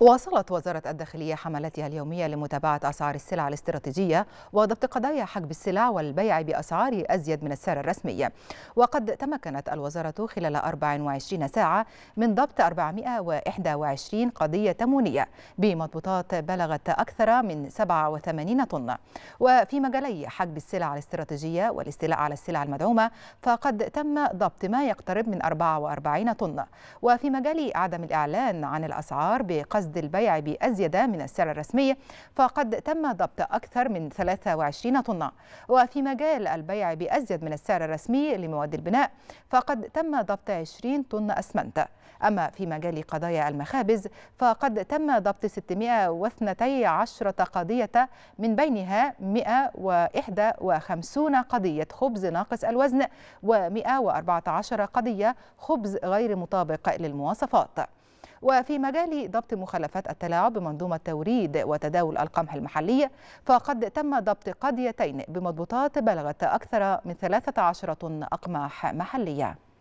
واصلت وزارة الداخلية حملتها اليومية لمتابعة أسعار السلع الاستراتيجية وضبط قضايا حجب السلع والبيع بأسعار أزيد من السعر الرسمي وقد تمكنت الوزارة خلال 24 ساعة من ضبط 421 قضية تمونية بمضبوطات بلغت أكثر من 87 طن وفي مجالي حجب السلع الاستراتيجية والاستيلاء على السلع المدعومة فقد تم ضبط ما يقترب من 44 طن وفي مجال عدم الإعلان عن الأسعار بقصد قصد البيع بأزيد من السعر الرسمي فقد تم ضبط أكثر من 23 طنا وفي مجال البيع بأزيد من السعر الرسمي لمواد البناء فقد تم ضبط 20 طن أسمنت أما في مجال قضايا المخابز فقد تم ضبط 612 قضية من بينها 151 قضية خبز ناقص الوزن و114 قضية خبز غير مطابق للمواصفات وفي مجال ضبط مخالفات التلاعب بمنظومة توريد وتداول القمح المحلي فقد تم ضبط قضيتين بمضبوطات بلغت أكثر من 13 أقماح محلية